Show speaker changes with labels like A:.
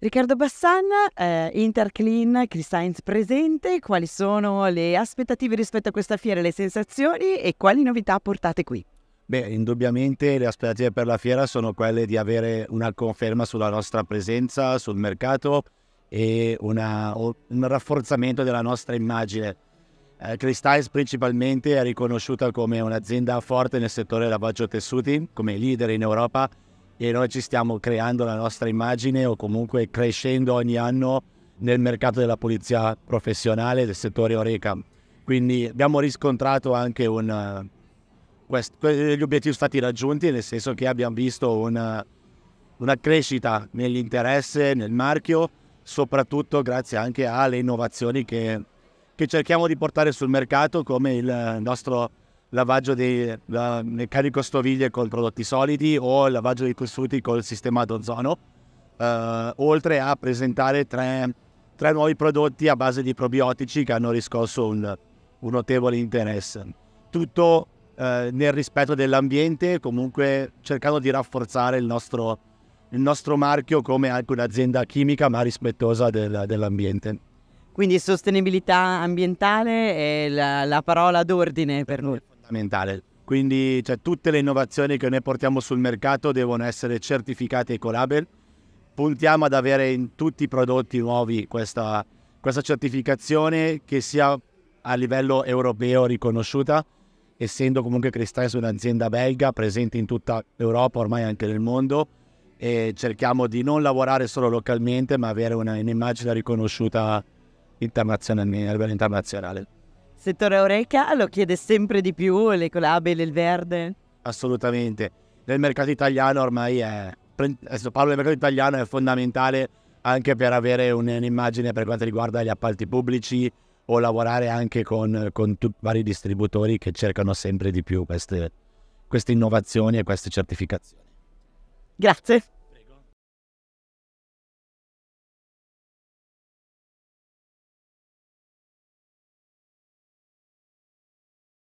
A: Riccardo Bassan, eh, Interclean Key presente, quali sono le aspettative rispetto a questa fiera, le sensazioni e quali novità portate qui? Beh, indubbiamente le aspettative per la fiera sono quelle di avere una conferma sulla nostra presenza sul mercato e una, un rafforzamento della nostra immagine. Eh, Crystals principalmente è riconosciuta come un'azienda forte nel settore lavaggio tessuti, come leader in Europa e noi ci stiamo creando la nostra immagine o comunque crescendo ogni anno nel mercato della pulizia professionale del settore Oreca. Quindi abbiamo riscontrato anche un, gli obiettivi stati raggiunti, nel senso che abbiamo visto una, una crescita nell'interesse, nel marchio, soprattutto grazie anche alle innovazioni che, che cerchiamo di portare sul mercato, come il nostro lavaggio del la, carico stoviglie con prodotti solidi o lavaggio dei tessuti col sistema d'ozono, eh, oltre a presentare tre, tre, nuovi prodotti a base di probiotici che hanno riscosso un, un notevole interesse. Tutto eh, nel rispetto dell'ambiente, comunque cercando di rafforzare il nostro, il nostro marchio come anche un'azienda chimica ma rispettosa del, dell'ambiente. Quindi sostenibilità ambientale è la, la parola d'ordine per noi fondamentale. Quindi cioè, tutte le innovazioni che noi portiamo sul mercato devono essere certificate Ecolabel. Puntiamo ad avere in tutti i prodotti nuovi questa, questa certificazione che sia a livello europeo riconosciuta, essendo comunque Cristais un'azienda belga presente in tutta Europa, ormai anche nel mondo, e cerchiamo di non lavorare solo localmente, ma avere una, un'immagine riconosciuta internazionalmente, a livello internazionale settore Oreca lo chiede sempre di più, le colabe del verde? Assolutamente. Nel mercato italiano ormai è... parlo del mercato italiano, è fondamentale anche per avere un'immagine per quanto riguarda gli appalti pubblici o lavorare anche con, con vari distributori che cercano sempre di più queste, queste innovazioni e queste certificazioni. Grazie.